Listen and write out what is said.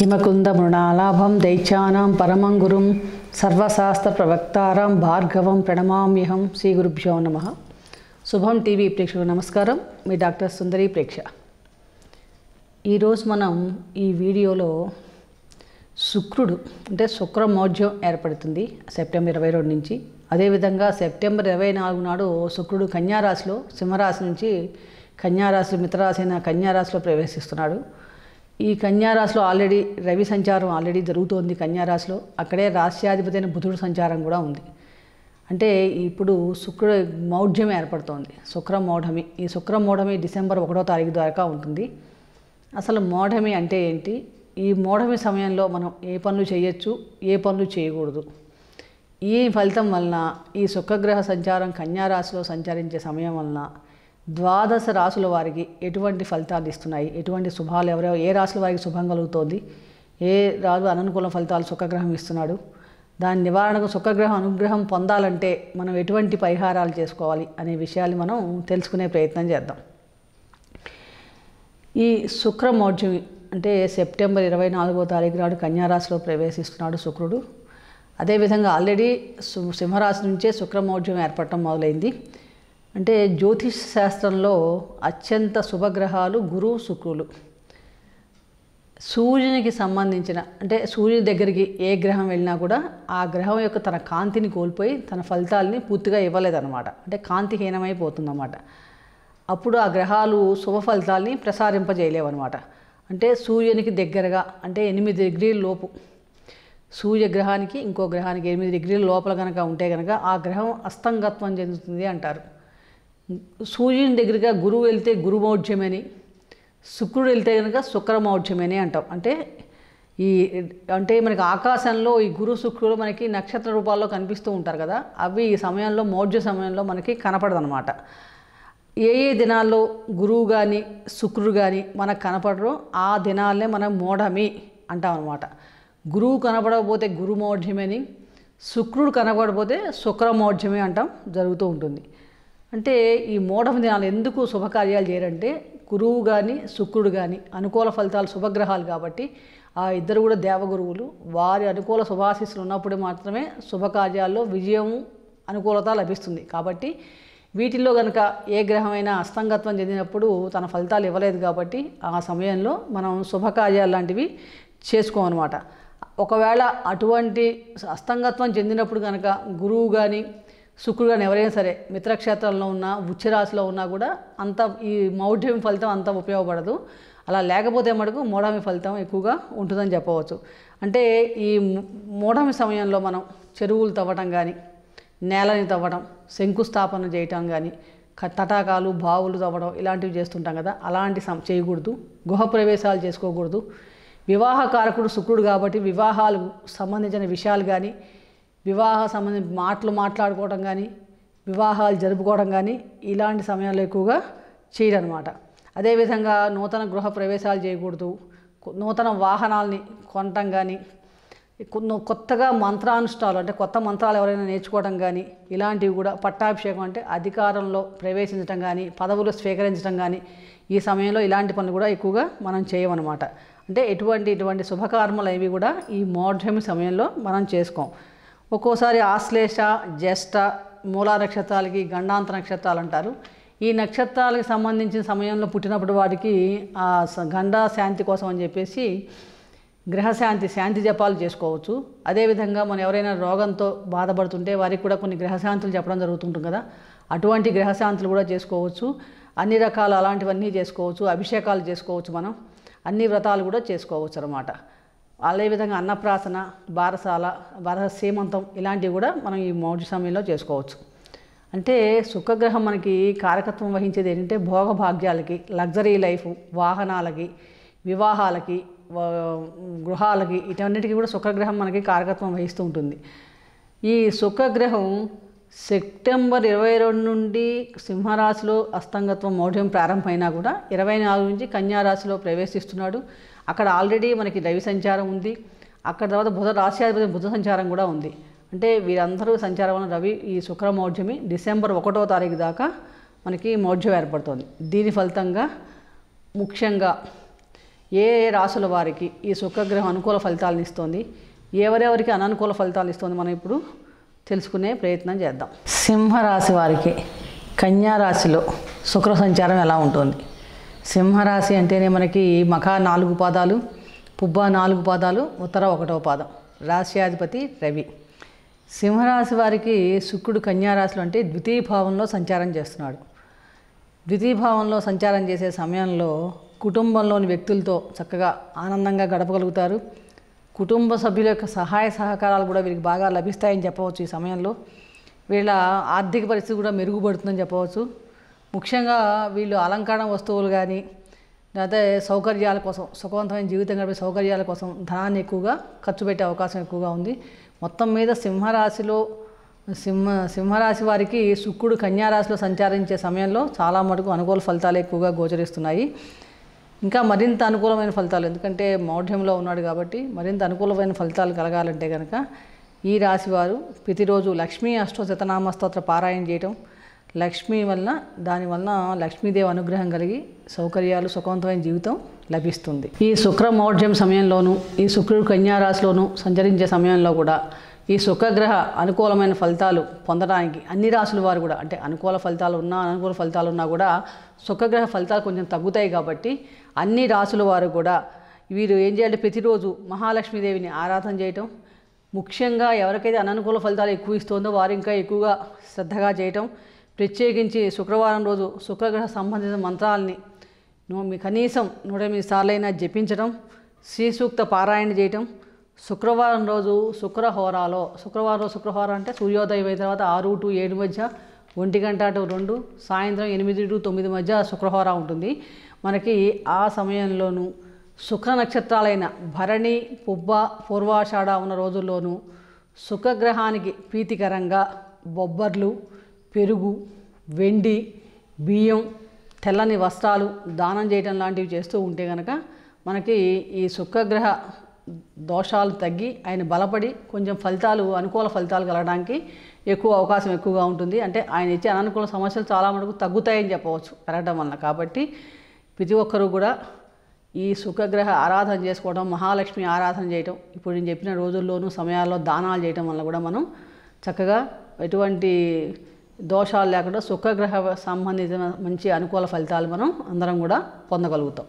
హిమకుంద మృణాలాభం దైత్యానాం పరమం గురుం సర్వశాస్త్ర ప్రవక్తారాం భార్గవం ప్రణమామ్యహం శ్రీ గురుభ్యో నమ శుభం టీవీ ప్రేక్షకు నమస్కారం మీ డాక్టర్ సుందరి ప్రేక్ష ఈరోజు మనం ఈ వీడియోలో శుక్రుడు అంటే శుక్రమౌఢ్యం ఏర్పడుతుంది సెప్టెంబర్ ఇరవై రెండు నుంచి అదేవిధంగా సెప్టెంబర్ ఇరవై నాలుగు నాడు శుక్రుడు కన్యారాశిలో సింహరాశి నుంచి కన్యారాశి మిత్రరాశి అయిన కన్యారాశిలో ప్రవేశిస్తున్నాడు ఈ కన్యారాశిలో ఆల్రెడీ రవి సంచారం ఆల్రెడీ జరుగుతోంది కన్యారాశిలో అక్కడే రాశ్యాధిపతి అయిన బుధుడు సంచారం కూడా ఉంది అంటే ఇప్పుడు శుక్ర మౌఢ్యం ఏర్పడుతోంది శుక్ర మౌఢమి ఈ శుక్ర మౌఢమి డిసెంబర్ ఒకటో తారీఖు ద్వారా ఉంటుంది అసలు మోఢమి అంటే ఏంటి ఈ మోఢమి సమయంలో మనం ఏ పనులు చేయొచ్చు ఏ పనులు చేయకూడదు ఈ ఫలితం వలన ఈ శుక్రగ్రహ సంచారం కన్యారాశిలో సంచరించే సమయం వలన ద్వాదశ రాసుల వారికి ఎటువంటి ఫలితాలు ఇస్తున్నాయి ఎటువంటి శుభాలు ఎవరో ఏ రాసుల వారికి శుభం కలుగుతోంది ఏ రాజు అననుకూల ఫలితాలు సుఖగ్రహం ఇస్తున్నాడు దాని నివారణకు సుఖగ్రహం అనుగ్రహం పొందాలంటే మనం ఎటువంటి పరిహారాలు చేసుకోవాలి అనే విషయాలు మనం తెలుసుకునే ప్రయత్నం చేద్దాం ఈ శుక్రమౌఢ్యమి అంటే సెప్టెంబర్ ఇరవై నాలుగో తారీఖు నాడు కన్యారాశిలో ప్రవేశిస్తున్నాడు శుక్రుడు అదేవిధంగా ఆల్రెడీ సింహరాశి నుంచే శుక్రమౌఢ్యం ఏర్పడటం మొదలైంది అంటే జ్యోతిష్ శాస్త్రంలో అత్యంత శుభగ్రహాలు గురువు శుక్రులు సూర్యునికి సంబంధించిన అంటే సూర్యుని దగ్గరికి ఏ గ్రహం వెళ్ళినా కూడా ఆ గ్రహం యొక్క తన కాంతిని కోల్పోయి తన ఫలితాలని పూర్తిగా ఇవ్వలేదన్నమాట అంటే కాంతిహీనమైపోతుందన్నమాట అప్పుడు ఆ గ్రహాలు శుభ ఫలితాలని ప్రసారింపజేయలేవన్నమాట అంటే సూర్యునికి దగ్గరగా అంటే ఎనిమిది డిగ్రీల లోపు సూర్యగ్రహానికి ఇంకో గ్రహానికి ఎనిమిది డిగ్రీల లోపల కనుక ఉంటే కనుక ఆ గ్రహం అస్తంగత్వం చెందుతుంది అంటారు సూర్యుని దగ్గరగా గురువు వెళ్తే గురుమౌఢ్యమని శుక్రుడు వెళ్తే కనుక శుక్రమౌఢ్యమని అంటాం అంటే ఈ అంటే మనకి ఆకాశంలో ఈ గురు శుక్రుడు మనకి నక్షత్ర రూపాల్లో కనిపిస్తూ ఉంటారు కదా అవి ఈ సమయంలో మౌఢ్య సమయంలో మనకి కనపడదనమాట ఏ ఏ దినాల్లో గురువు కానీ శుక్రుడు కానీ మనకు కనపడరో ఆ దినాలనే మనం మోఢమి అంటాం అనమాట గురువు కనపడకపోతే గురుమౌఢ్యమని శుక్రుడు కనపడకపోతే శుక్రమౌఢ్యమే అంటాం జరుగుతూ ఉంటుంది అంటే ఈ మూఢం దినాలు ఎందుకు శుభకార్యాలు చేయరంటే గురువు కానీ శుక్రుడు కానీ అనుకూల ఫలితాలు శుభగ్రహాలు కాబట్టి ఆ ఇద్దరు కూడా దేవగురువులు వారి అనుకూల శుభాశిస్సులు ఉన్నప్పుడు మాత్రమే శుభకార్యాల్లో విజయం అనుకూలత లభిస్తుంది కాబట్టి వీటిల్లో కనుక ఏ గ్రహమైనా అస్తంగత్వం చెందినప్పుడు తన ఫలితాలు ఇవ్వలేదు కాబట్టి ఆ సమయంలో మనం శుభకార్యాలు లాంటివి చేసుకోమన్నమాట ఒకవేళ అటువంటి అస్తంగత్వం చెందినప్పుడు కనుక గురువు కానీ శుక్రుడు కానీ ఎవరైనా సరే మిత్రక్షేత్రంలో ఉన్నా ఉచ్చరాశిలో ఉన్నా కూడా అంత ఈ మౌఢ్యం ఫలితం అంత ఉపయోగపడదు అలా లేకపోతే మటుకు మూఢమి ఫలితం ఎక్కువగా ఉంటుందని చెప్పవచ్చు అంటే ఈ మూఢామి సమయంలో మనం చెరువులు తవ్వటం కానీ నేలని తవ్వడం శంకుస్థాపన చేయటం కానీ తటాకాలు బావులు తవ్వడం ఇలాంటివి చేస్తుంటాం కదా అలాంటి సమ చేయకూడదు గుహ ప్రవేశాలు చేసుకోకూడదు వివాహ కారకుడు శుక్రుడు కాబట్టి వివాహాలకు సంబంధించిన విషయాలు కానీ వివాహ సంబంధించి మాటలు మాట్లాడుకోవడం కానీ వివాహాలు జరుపుకోవడం కానీ ఇలాంటి సమయాల్లో ఎక్కువగా చేయడనమాట అదేవిధంగా నూతన గృహ ప్రవేశాలు చేయకూడదు నూతన వాహనాల్ని కొనటం కానీ కొత్తగా మంత్రానుష్ఠాలు అంటే కొత్త మంత్రాలు ఎవరైనా నేర్చుకోవడం కానీ ఇలాంటివి కూడా పట్టాభిషేకం అంటే అధికారంలో ప్రవేశించడం కానీ పదవులు స్వీకరించడం కానీ ఈ సమయంలో ఇలాంటి పనులు కూడా ఎక్కువగా మనం చేయమన్నమాట అంటే ఎటువంటి ఇటువంటి శుభకర్మలు అవి కూడా ఈ మోఢమి సమయంలో మనం చేసుకోం ఒక్కోసారి ఆశ్లేష జ్యేష్ఠ మూలా నక్షత్రాలకి గండాంత నక్షత్రాలు అంటారు ఈ నక్షత్రాలకు సంబంధించిన సమయంలో పుట్టినప్పుడు వారికి ఆ గండ శాంతి కోసం అని చెప్పేసి గ్రహశాంతి శాంతి జపాలు చేసుకోవచ్చు అదేవిధంగా మనం ఎవరైనా రోగంతో బాధపడుతుంటే వారికి కూడా కొన్ని గ్రహశాంతులు చెప్పడం జరుగుతుంటుంది కదా అటువంటి గ్రహశాంతులు కూడా చేసుకోవచ్చు అన్ని రకాల అలాంటివన్నీ చేసుకోవచ్చు అభిషేకాలు చేసుకోవచ్చు మనం అన్ని వ్రతాలు కూడా చేసుకోవచ్చు అనమాట అదేవిధంగా అన్నప్రాసన బారసాల బారస సీమంతం ఇలాంటివి కూడా మనం ఈ మౌఢ్య సమయంలో చేసుకోవచ్చు అంటే శుక్రగ్రహం మనకి కారకత్వం వహించేది ఏంటంటే భోగభాగ్యాలకి లగ్జరీ లైఫ్ వాహనాలకి వివాహాలకి గృహాలకి ఇటన్నిటికీ కూడా శుక్రగ్రహం మనకి కారకత్వం వహిస్తూ ఉంటుంది ఈ శుక్రగ్రహం సెప్టెంబర్ ఇరవై రెండు నుండి సింహరాశిలో అస్తంగత్వం మౌఢ్యం ప్రారంభమైనా కూడా ఇరవై నాలుగు నుంచి కన్యారాశిలో ప్రవేశిస్తున్నాడు అక్కడ ఆల్రెడీ మనకి రవి సంచారం ఉంది అక్కడ తర్వాత బుధ రాశ్యాధిపతి బుధ సంచారం కూడా ఉంది అంటే వీరందరూ సంచారం వలన రవి ఈ శుక్ర డిసెంబర్ ఒకటో తారీఖు దాకా మనకి మౌఢ్యం ఏర్పడుతుంది దీని ఫలితంగా ముఖ్యంగా ఏ ఏ రాశుల వారికి ఈ శుక్రగ్రహం అనుకూల ఫలితాలను ఇస్తుంది ఎవరెవరికి అననుకూల ఫలితాలు ఇస్తుంది మనం ఇప్పుడు తెలుసుకునే ప్రయత్నం చేద్దాం సింహరాశి వారికి కన్యారాశిలో శుక్ర సంచారం ఎలా ఉంటుంది సింహరాశి అంటేనే మనకి మఖ నాలుగు పాదాలు పుబ్బ నాలుగు పాదాలు ఉత్తర ఒకటవ పాదం రాశ్యాధిపతి రవి సింహరాశి వారికి శుక్రుడు కన్యారాశులు అంటే ద్వితీయ భావంలో సంచారం చేస్తున్నాడు ద్వితీయ భావంలో సంచారం చేసే సమయంలో కుటుంబంలోని వ్యక్తులతో చక్కగా ఆనందంగా గడపగలుగుతారు కుటుంబ సభ్యుల యొక్క సహాయ సహకారాలు కూడా వీరికి బాగా లభిస్తాయని చెప్పవచ్చు ఈ సమయంలో వీళ్ళ ఆర్థిక పరిస్థితి కూడా మెరుగుపడుతుందని చెప్పవచ్చు ముఖ్యంగా వీళ్ళు అలంకరణ వస్తువులు కానీ లేకపోతే సౌకర్యాల కోసం సుఖవంతమైన జీవితం గడిపే సౌకర్యాల కోసం ధనాన్ని ఎక్కువగా ఖర్చు పెట్టే అవకాశం ఎక్కువగా ఉంది మొత్తం మీద సింహరాశిలో సింహ సింహరాశి వారికి శుక్రుడు కన్యారాశిలో సంచారించే సమయంలో చాలా మటుకు అనుకూల ఫలితాలు ఎక్కువగా గోచరిస్తున్నాయి ఇంకా మరింత అనుకూలమైన ఫలితాలు ఎందుకంటే మౌఢ్యంలో ఉన్నాడు కాబట్టి మరింత అనుకూలమైన ఫలితాలు కలగాలంటే కనుక ఈ రాశివారు ప్రతిరోజు లక్ష్మీ అష్టోశతనామ స్తోత్ర పారాయణ చేయటం లక్ష్మి వల్ల దానివల్ల లక్ష్మీదేవి అనుగ్రహం కలిగి సౌకర్యాలు సుఖవంతమైన జీవితం లభిస్తుంది ఈ శుక్రమౌఢ్యం సమయంలోనూ ఈ శుక్రుడు కన్యారాశిలోనూ సంచరించే సమయంలో కూడా ఈ శుక్రగ్రహ అనుకూలమైన ఫలితాలు పొందడానికి అన్ని రాసుల వారు కూడా అంటే అనుకూల ఫలితాలు ఉన్నా అనుకూల ఫలితాలు ఉన్నా కూడా శుక్రగ్రహ ఫలితాలు కొంచెం తగ్గుతాయి కాబట్టి అన్ని రాసుల వారు కూడా వీరు ఏం చేయాలంటే ప్రతిరోజు మహాలక్ష్మీదేవిని ఆరాధన చేయటం ముఖ్యంగా ఎవరికైతే అననుకూల ఫలితాలు ఎక్కువ ఇస్తుందో వారు ఇంకా ఎక్కువగా శ్రద్ధగా చేయటం ప్రత్యేకించి శుక్రవారం రోజు శుక్రగ్రహ సంబంధిత మంత్రాలని మీ కనీసం నూట ఎనిమిది సార్లైనా జపించడం శ్రీ సూక్త పారాయణ చేయటం శుక్రవారం రోజు శుక్రహోరాలో శుక్రవారం రోజు శుక్రహోరం అంటే సూర్యోదయం అయిన తర్వాత ఆరు టు ఏడు మధ్య ఒంటి గంట టు రెండు సాయంత్రం ఎనిమిది టు తొమ్మిది మధ్య శుక్రహోర ఉంటుంది మనకి ఆ సమయంలోనూ శుక్ర నక్షత్రాలైన భరణి పుబ్బ పూర్వాషాఢ ఉన్న రోజుల్లోనూ శుక్రగ్రహానికి ప్రీతికరంగా బొబ్బర్లు పెరుగు వెండి బియ్యం తెల్లని వస్త్రాలు దానం చేయటం లాంటివి చేస్తూ ఉంటే కనుక మనకి ఈ శుక్రగ్రహ దోషాలు తగ్గి ఆయన బలపడి కొంచెం ఫలితాలు అనుకూల ఫలితాలు కలగడానికి ఎక్కువ అవకాశం ఎక్కువగా ఉంటుంది అంటే ఆయన ఇచ్చే అననుకూల సమస్యలు చాలా మటుకు తగ్గుతాయని చెప్పవచ్చు పెరగడం వలన కాబట్టి ప్రతి ఒక్కరూ కూడా ఈ శుక్రగ్రహ ఆరాధన చేసుకోవడం మహాలక్ష్మి ఆరాధన చేయటం ఇప్పుడు నేను చెప్పిన రోజుల్లోనూ సమయాల్లో దానాలు చేయటం వల్ల కూడా మనం చక్కగా ఎటువంటి దోషాలు లేకుండా శుక్రగ్రహ సంబంధిత మంచి అనుకూల ఫలితాలు మనం అందరం కూడా పొందగలుగుతాం